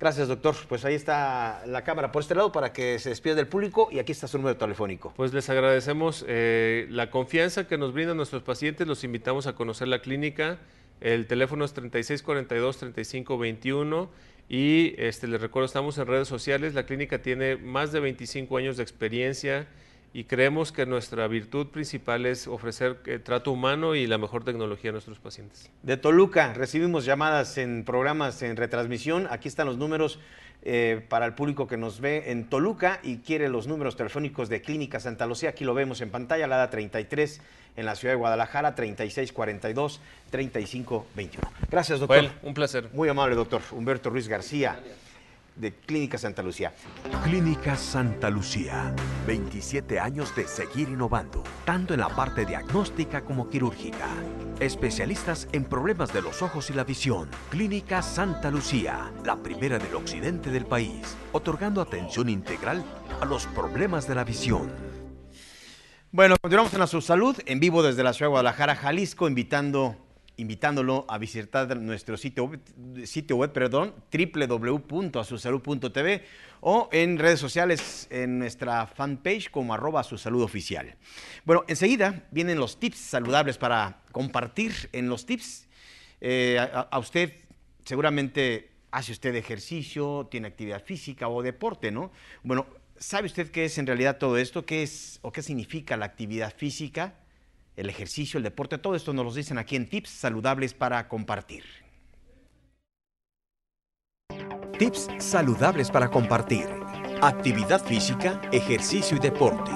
Gracias, doctor. Pues ahí está la cámara por este lado para que se despida del público y aquí está su número telefónico. Pues les agradecemos eh, la confianza que nos brindan nuestros pacientes. Los invitamos a conocer la clínica. El teléfono es 3642-3521 y este, les recuerdo, estamos en redes sociales. La clínica tiene más de 25 años de experiencia y creemos que nuestra virtud principal es ofrecer eh, trato humano y la mejor tecnología a nuestros pacientes. De Toluca recibimos llamadas en programas en retransmisión. Aquí están los números eh, para el público que nos ve en Toluca y quiere los números telefónicos de Clínica Santa Lucía. Aquí lo vemos en pantalla, la da 33 en la ciudad de Guadalajara, 3642-3521. Gracias, doctor. un placer. Muy amable, doctor. Humberto Ruiz García de Clínica Santa Lucía. Clínica Santa Lucía. 27 años de seguir innovando, tanto en la parte diagnóstica como quirúrgica. Especialistas en problemas de los ojos y la visión. Clínica Santa Lucía, la primera del occidente del país, otorgando atención integral a los problemas de la visión. Bueno, continuamos en la salud en vivo desde la ciudad de Guadalajara, Jalisco, invitando invitándolo a visitar nuestro sitio web, sitio web perdón, www.asusalud.tv o en redes sociales en nuestra fanpage como arroba su salud oficial. Bueno, enseguida vienen los tips saludables para compartir en los tips. Eh, a, a usted seguramente hace usted ejercicio, tiene actividad física o deporte, ¿no? Bueno, ¿sabe usted qué es en realidad todo esto? ¿Qué es o qué significa la actividad física? el ejercicio, el deporte, todo esto nos lo dicen aquí en Tips Saludables para Compartir. Tips Saludables para Compartir. Actividad física, ejercicio y deporte.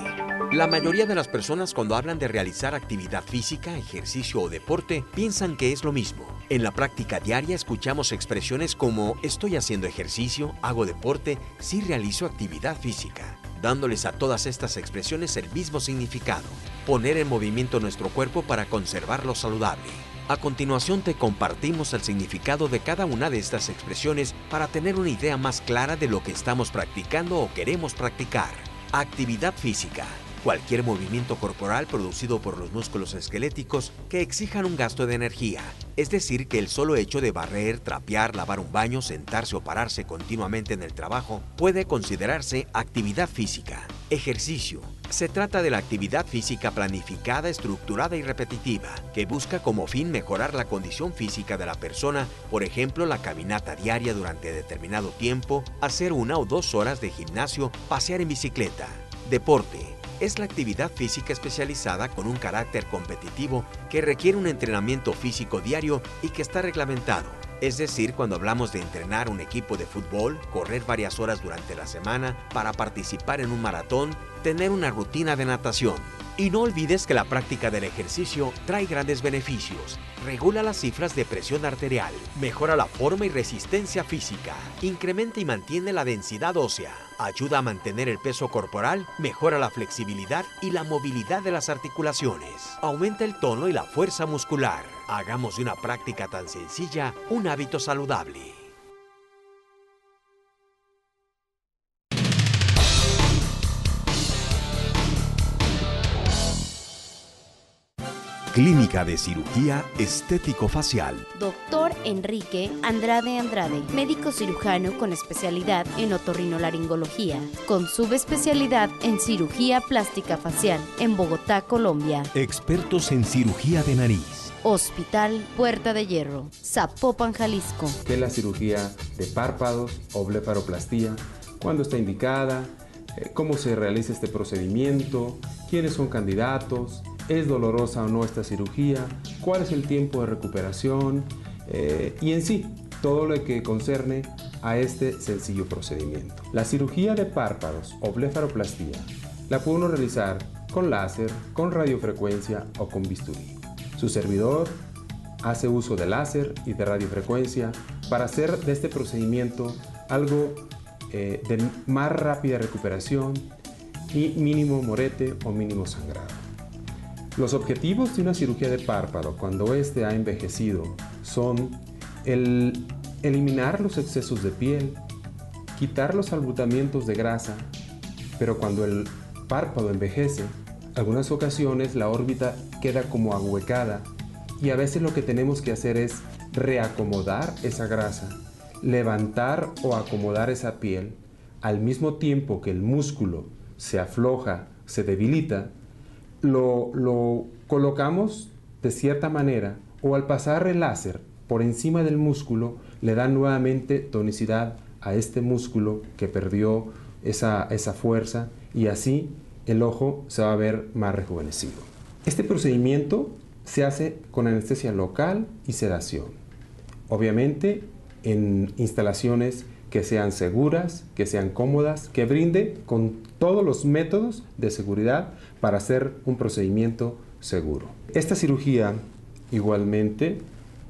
La mayoría de las personas cuando hablan de realizar actividad física, ejercicio o deporte piensan que es lo mismo. En la práctica diaria escuchamos expresiones como estoy haciendo ejercicio, hago deporte, sí realizo actividad física dándoles a todas estas expresiones el mismo significado, poner en movimiento nuestro cuerpo para conservarlo saludable. A continuación te compartimos el significado de cada una de estas expresiones para tener una idea más clara de lo que estamos practicando o queremos practicar. Actividad física cualquier movimiento corporal producido por los músculos esqueléticos que exijan un gasto de energía. Es decir, que el solo hecho de barrer, trapear, lavar un baño, sentarse o pararse continuamente en el trabajo puede considerarse actividad física. Ejercicio. Se trata de la actividad física planificada, estructurada y repetitiva, que busca como fin mejorar la condición física de la persona, por ejemplo, la caminata diaria durante determinado tiempo, hacer una o dos horas de gimnasio, pasear en bicicleta. Deporte es la actividad física especializada con un carácter competitivo que requiere un entrenamiento físico diario y que está reglamentado. Es decir, cuando hablamos de entrenar un equipo de fútbol, correr varias horas durante la semana para participar en un maratón, tener una rutina de natación, y no olvides que la práctica del ejercicio trae grandes beneficios. Regula las cifras de presión arterial, mejora la forma y resistencia física, incrementa y mantiene la densidad ósea, ayuda a mantener el peso corporal, mejora la flexibilidad y la movilidad de las articulaciones, aumenta el tono y la fuerza muscular. Hagamos de una práctica tan sencilla un hábito saludable. Clínica de Cirugía Estético-Facial. Doctor Enrique Andrade Andrade, médico cirujano con especialidad en otorrinolaringología, con subespecialidad en cirugía plástica facial en Bogotá, Colombia. Expertos en cirugía de nariz. Hospital Puerta de Hierro, Zapopan, Jalisco. es la cirugía de párpados o blefaroplastía, cuándo está indicada, eh, cómo se realiza este procedimiento, quiénes son candidatos, es dolorosa o no esta cirugía, cuál es el tiempo de recuperación eh, y en sí todo lo que concerne a este sencillo procedimiento. La cirugía de párpados o blefaroplastía la puede uno realizar con láser, con radiofrecuencia o con bisturí. Su servidor hace uso de láser y de radiofrecuencia para hacer de este procedimiento algo eh, de más rápida recuperación y mínimo morete o mínimo sangrado. Los objetivos de una cirugía de párpado cuando éste ha envejecido son el eliminar los excesos de piel, quitar los albutamientos de grasa, pero cuando el párpado envejece, algunas ocasiones la órbita queda como ahuecada y a veces lo que tenemos que hacer es reacomodar esa grasa, levantar o acomodar esa piel, al mismo tiempo que el músculo se afloja, se debilita, lo, colocamos de cierta manera o al pasar el láser por encima del músculo le da nuevamente tonicidad a este músculo que perdió esa, esa fuerza y así el ojo se va a ver más rejuvenecido. Este procedimiento se hace con anestesia local y sedación. Obviamente en instalaciones que sean seguras, que sean cómodas, que brinde con todos los métodos de seguridad para hacer un procedimiento seguro. Esta cirugía igualmente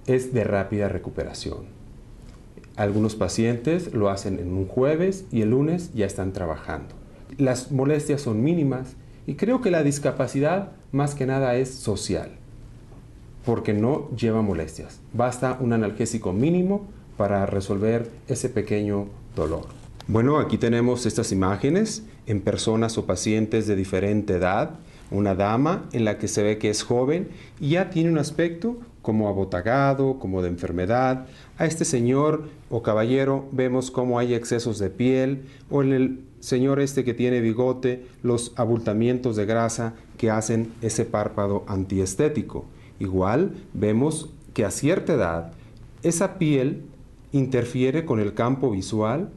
es de rápida recuperación. Algunos pacientes lo hacen en un jueves y el lunes ya están trabajando. Las molestias son mínimas y creo que la discapacidad más que nada es social, porque no lleva molestias. Basta un analgésico mínimo para resolver ese pequeño dolor. Bueno, aquí tenemos estas imágenes en personas o pacientes de diferente edad. Una dama en la que se ve que es joven y ya tiene un aspecto como abotagado, como de enfermedad. A este señor o caballero vemos cómo hay excesos de piel o en el señor este que tiene bigote, los abultamientos de grasa que hacen ese párpado antiestético. Igual vemos que a cierta edad esa piel interfiere con el campo visual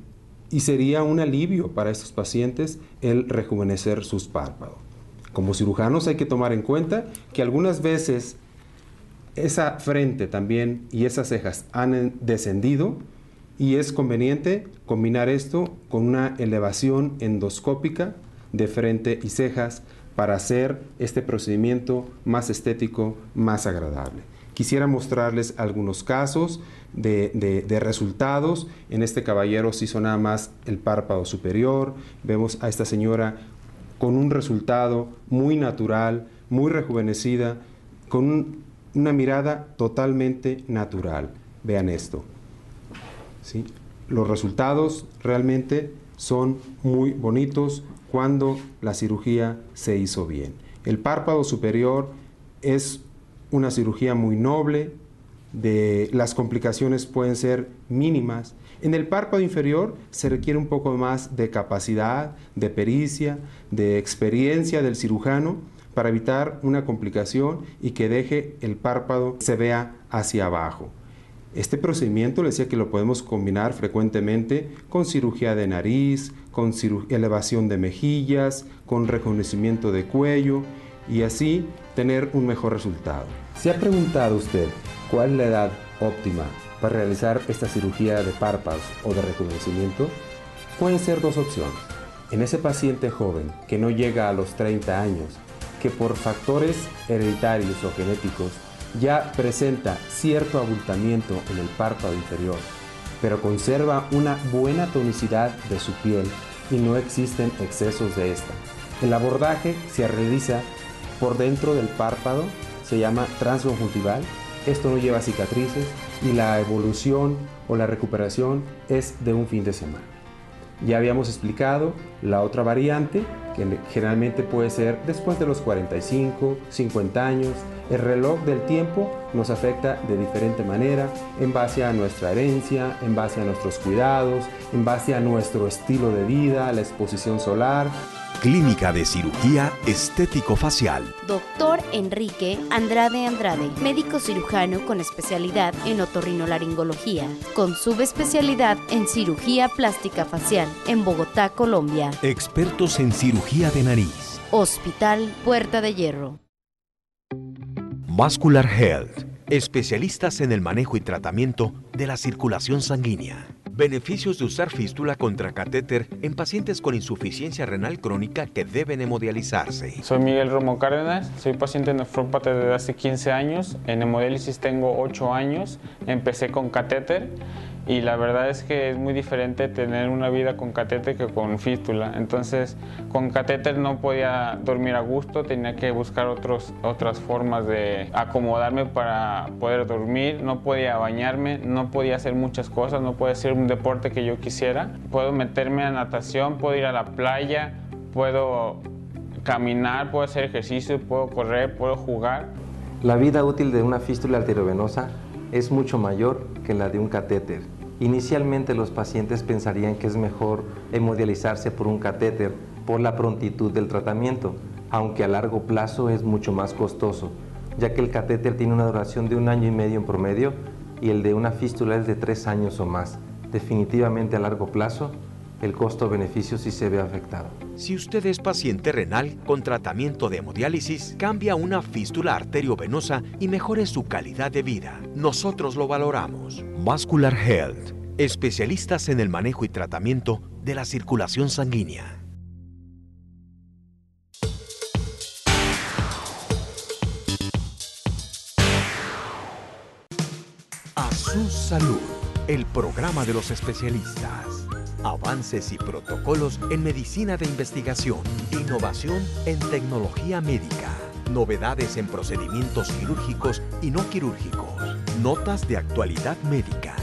y sería un alivio para estos pacientes el rejuvenecer sus párpados. Como cirujanos hay que tomar en cuenta que algunas veces esa frente también y esas cejas han descendido y es conveniente combinar esto con una elevación endoscópica de frente y cejas para hacer este procedimiento más estético, más agradable. Quisiera mostrarles algunos casos de, resultados. En este caballero sí hizo nada más el párpado superior. Vemos a esta señora con un resultado muy natural, muy rejuvenecida, con una mirada totalmente natural. Vean esto. ¿sí? Los resultados realmente son muy bonitos cuando la cirugía se hizo bien. El párpado superior es una cirugía muy noble, de las complicaciones pueden ser mínimas. En el párpado inferior se requiere un poco más de capacidad, de pericia, de experiencia del cirujano para evitar una complicación y que deje el párpado se vea hacia abajo. Este procedimiento le decía que lo podemos combinar frecuentemente con cirugía de nariz, con elevación de mejillas, con rejuvenecimiento de cuello y así tener un mejor resultado. ¿Se ha preguntado usted ¿Cuál es la edad óptima para realizar esta cirugía de párpados o de rejuvenecimiento? Pueden ser dos opciones. En ese paciente joven que no llega a los 30 años, que por factores hereditarios o genéticos ya presenta cierto abultamiento en el párpado inferior, pero conserva una buena tonicidad de su piel y no existen excesos de esta. El abordaje se realiza por dentro del párpado, se llama transconjuntival, esto no lleva cicatrices y la evolución o la recuperación es de un fin de semana. Ya habíamos explicado la otra variante, que generalmente puede ser después de los 45, 50 años. El reloj del tiempo nos afecta de diferente manera en base a nuestra herencia, en base a nuestros cuidados, en base a nuestro estilo de vida, la exposición solar, Clínica de Cirugía Estético-Facial. Doctor Enrique Andrade Andrade, médico cirujano con especialidad en otorrinolaringología, con subespecialidad en cirugía plástica facial en Bogotá, Colombia. Expertos en cirugía de nariz. Hospital Puerta de Hierro. Vascular Health, especialistas en el manejo y tratamiento de la circulación sanguínea Beneficios de usar fístula contra catéter en pacientes con insuficiencia renal crónica que deben hemodializarse. Soy Miguel Romo Cárdenas, soy paciente nefrópata desde hace 15 años, en hemodiálisis tengo 8 años, empecé con catéter y la verdad es que es muy diferente tener una vida con catéter que con fístula. Entonces, con catéter no podía dormir a gusto, tenía que buscar otros, otras formas de acomodarme para poder dormir, no podía bañarme, no podía hacer muchas cosas, no podía hacer un deporte que yo quisiera. Puedo meterme a natación, puedo ir a la playa, puedo caminar, puedo hacer ejercicio, puedo correr, puedo jugar. La vida útil de una fístula arteriovenosa es mucho mayor que la de un catéter. Inicialmente los pacientes pensarían que es mejor hemodializarse por un catéter por la prontitud del tratamiento, aunque a largo plazo es mucho más costoso, ya que el catéter tiene una duración de un año y medio en promedio y el de una fístula es de tres años o más. Definitivamente a largo plazo el costo-beneficio sí se ve afectado. Si usted es paciente renal con tratamiento de hemodiálisis, cambia una fístula arteriovenosa y mejore su calidad de vida. Nosotros lo valoramos. Vascular Health, especialistas en el manejo y tratamiento de la circulación sanguínea. A su salud, el programa de los especialistas avances y protocolos en medicina de investigación, innovación en tecnología médica, novedades en procedimientos quirúrgicos y no quirúrgicos, notas de actualidad médica.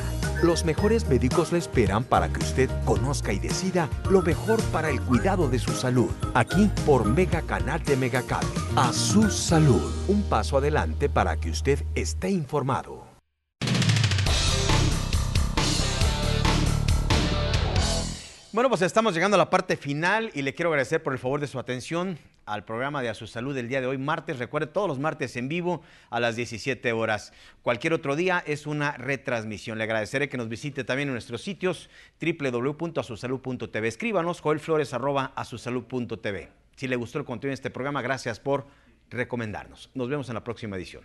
Los mejores médicos le esperan para que usted conozca y decida lo mejor para el cuidado de su salud. Aquí por Mega Canal de Megacable. A su salud. Un paso adelante para que usted esté informado. Bueno, pues estamos llegando a la parte final y le quiero agradecer por el favor de su atención al programa de A Su Salud el día de hoy, martes. Recuerde, todos los martes en vivo a las 17 horas. Cualquier otro día es una retransmisión. Le agradeceré que nos visite también en nuestros sitios www.asusalud.tv. Escríbanos joelflores.asusalud.tv. Si le gustó el contenido de este programa, gracias por recomendarnos. Nos vemos en la próxima edición.